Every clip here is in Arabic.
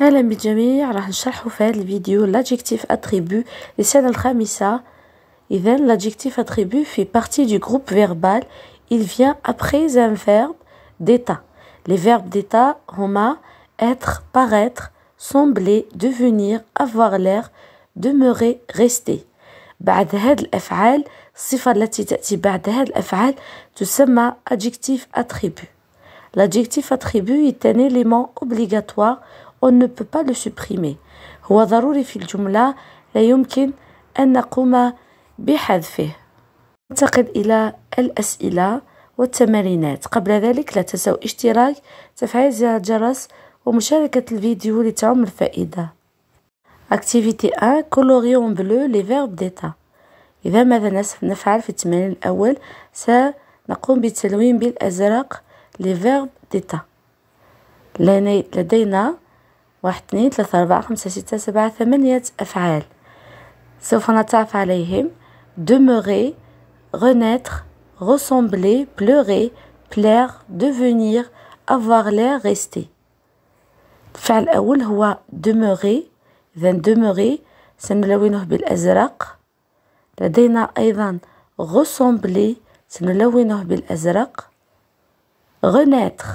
اهلا بالجميع راح نشرحوا في هذا الفيديو l'adjectif attribut للسنة الخامسة l'adjectif attribut fait partie du groupe verbal il vient après un verbe d'état les verbes d'état هما être paraître sembler devenir avoir l'air demeurer rester بعد هذه الأفعال الصفة التي تأتي بعد هذه الأفعال تسمى adjectif attribut l'adjectif attribut est un élément obligatoire on ne peut pas le supprimer هو ضروري في الجملة لا يمكن أن نقوم بحذفه ننتقل إلى الأسئلة والتمارينات قبل ذلك لا تنسوا اشتراك تفعيل زر الجرس ومشاركة الفيديو لتعم الفائدة Activity 1 Colorier en bleu les verbes d'état إذا ماذا نفعل في التمرين الأول سنقوم بالتلوين بالأزرق les verbes d'état لدينا واحد اثنين ثلاثة أربعة خمسة ستة سبعة ثمانية أفعال سوف نتعرف عليهم demeurer renaître ressembler pleurer plaire devenir avoir l'air rester الفعل الأول هو demeurer إذن demeurer سنلونه بالأزرق لدينا أيضا ressembler سنلونه بالأزرق renaître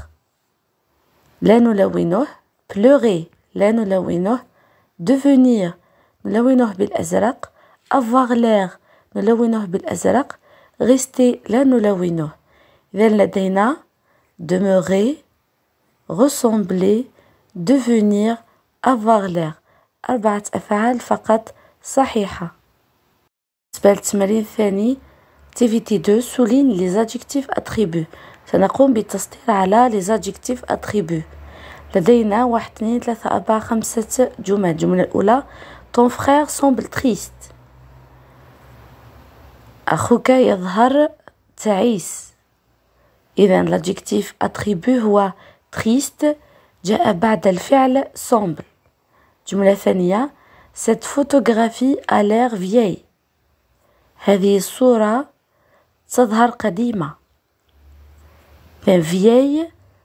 لا نلونه pleurer لا نلونه devenir نلونه بالأزرق avoir l'air نلونه بالأزرق غيستي لا نلونه إذا لدينا demeurer ressembler devenir avoir l'air أربعة أفعال فقط صحيحة بالنسبة للتمرين الثاني تي في تي دو سولين لي زادجيكتيف أتخيبو سنقوم بالتسطير على لي زادجيكتيف أتخيبو لدينا واحد اثنين ثلاثة أربعة خمسة جمل الجملة الأولى طون فخير سومبل تريست أخوك يظهر تعيس إذا الأدجكتيف أتريبو هو تريست جاء بعد الفعل سومبل جملة ثانية سيت فوتوغرافي a فيي هذه الصورة تظهر قديمة فيي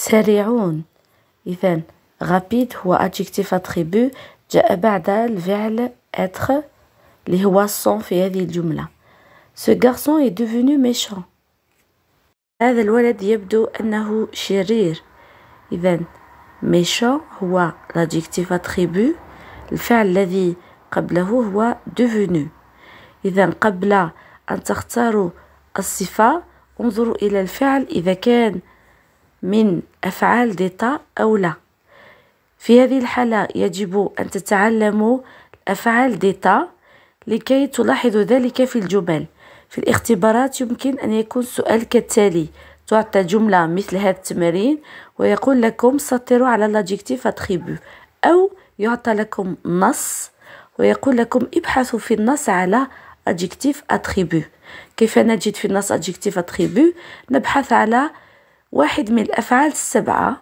سريعون إذا غابيد هو ادجكتيف اتريبو جاء بعد الفعل اتر اللي هو سون في هذه الجملة Ce garçon est devenu méchant هذا الولد يبدو أنه شرير إذا méchant هو l'adjective attribut الفعل الذي قبله هو devenu إذا قبل أن تختاروا الصفة انظروا إلى الفعل إذا كان من أفعال ديتا أو لا في هذه الحالة يجب أن تتعلموا أفعال ديتا لكي تلاحظوا ذلك في الجمل في الاختبارات يمكن أن يكون السؤال كالتالي تعطى جملة مثل هذا التمرين ويقول لكم سطروا على الاجيكتيف اتخيبو أو يعطى لكم نص ويقول لكم ابحثوا في النص على اجيكتيف attribut كيف نجد في النص اجيكتيف attribut نبحث على واحد من الأفعال السبعة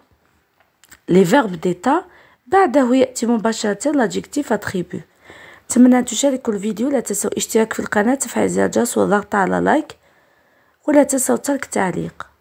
لي فيرب ديتا بعده يأتي مباشرة لاجيكتيف اتريبو أتمنى أن تشاركوا الفيديو لا تنسوا الاشتراك في القناة تفعيل زر الجرس والضغط على لايك ولا تنسوا ترك تعليق